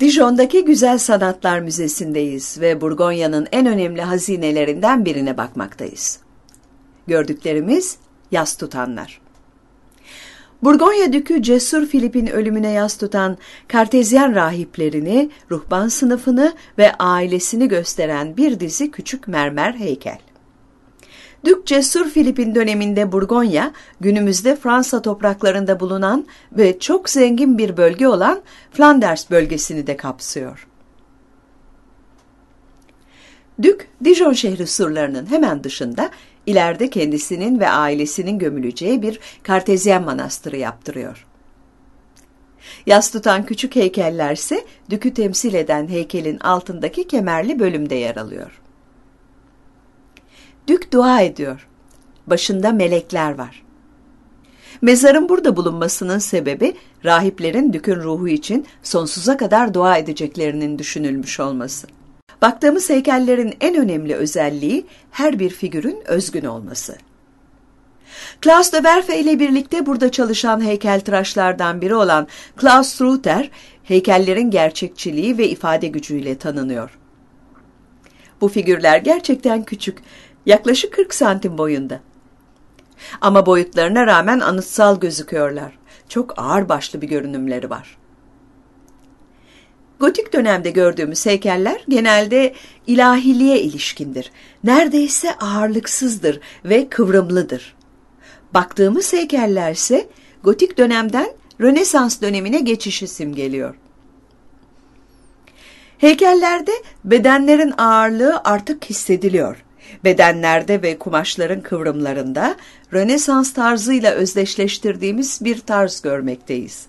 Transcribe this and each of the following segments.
Dijon'daki Güzel Sanatlar Müzesi'ndeyiz ve Burgonya'nın en önemli hazinelerinden birine bakmaktayız. Gördüklerimiz yas tutanlar. Burgonya dükü Cesur Filip'in ölümüne yas tutan Kartezyen rahiplerini, ruhban sınıfını ve ailesini gösteren bir dizi küçük mermer heykel. Dük Cesur Filip'in döneminde Burgonya, günümüzde Fransa topraklarında bulunan ve çok zengin bir bölge olan Flanders bölgesini de kapsıyor. Dük, Dijon şehri surlarının hemen dışında ileride kendisinin ve ailesinin gömüleceği bir Kartezyen manastırı yaptırıyor. Yas tutan küçük ise dükü temsil eden heykelin altındaki kemerli bölümde yer alıyor. Dük dua ediyor. Başında melekler var. Mezarın burada bulunmasının sebebi rahiplerin Dük'ün ruhu için sonsuza kadar dua edeceklerinin düşünülmüş olması. Baktığımız heykellerin en önemli özelliği her bir figürün özgün olması. Klaus de Werfe ile birlikte burada çalışan heykeltıraşlardan biri olan Klaus Ruther, heykellerin gerçekçiliği ve ifade gücüyle tanınıyor. Bu figürler gerçekten küçük, yaklaşık 40 santim boyunda. Ama boyutlarına rağmen anıtsal gözüküyorlar. Çok ağır başlı bir görünümleri var. Gotik dönemde gördüğümüz heykeller genelde ilahiliğe ilişkindir. Neredeyse ağırlıksızdır ve kıvrımlıdır. Baktığımız heykeller ise gotik dönemden Rönesans dönemine geçişi simgeliyor. Heykellerde bedenlerin ağırlığı artık hissediliyor. Bedenlerde ve kumaşların kıvrımlarında Rönesans tarzıyla özdeşleştirdiğimiz bir tarz görmekteyiz.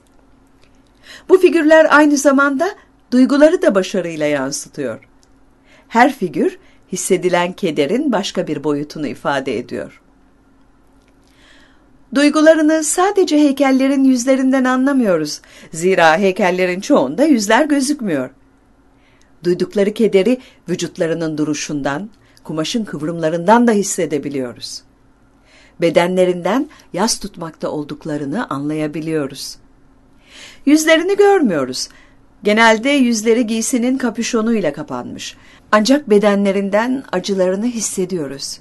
Bu figürler aynı zamanda duyguları da başarıyla yansıtıyor. Her figür hissedilen kederin başka bir boyutunu ifade ediyor. Duygularını sadece heykellerin yüzlerinden anlamıyoruz. Zira heykellerin çoğunda yüzler gözükmüyor. Duydukları kederi vücutlarının duruşundan, kumaşın kıvrımlarından da hissedebiliyoruz. Bedenlerinden yas tutmakta olduklarını anlayabiliyoruz. Yüzlerini görmüyoruz. Genelde yüzleri giysinin kapüşonuyla kapanmış. Ancak bedenlerinden acılarını hissediyoruz.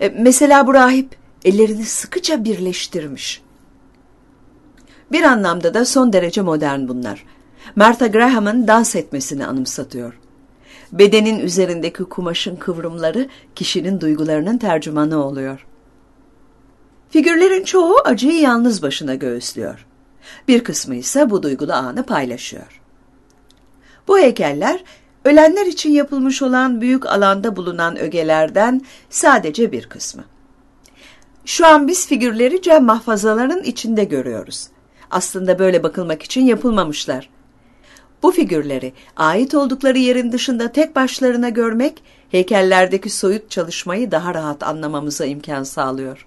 E, mesela bu rahip ellerini sıkıca birleştirmiş. Bir anlamda da son derece modern bunlar. Martha Graham'ın dans etmesini anımsatıyor. Bedenin üzerindeki kumaşın kıvrımları kişinin duygularının tercümanı oluyor. Figürlerin çoğu acıyı yalnız başına göğüslüyor. Bir kısmı ise bu duygulu anı paylaşıyor. Bu heykeller ölenler için yapılmış olan büyük alanda bulunan ögelerden sadece bir kısmı. Şu an biz figürleri cam mahfazaların içinde görüyoruz. Aslında böyle bakılmak için yapılmamışlar. Bu figürleri ait oldukları yerin dışında tek başlarına görmek heykellerdeki soyut çalışmayı daha rahat anlamamıza imkan sağlıyor.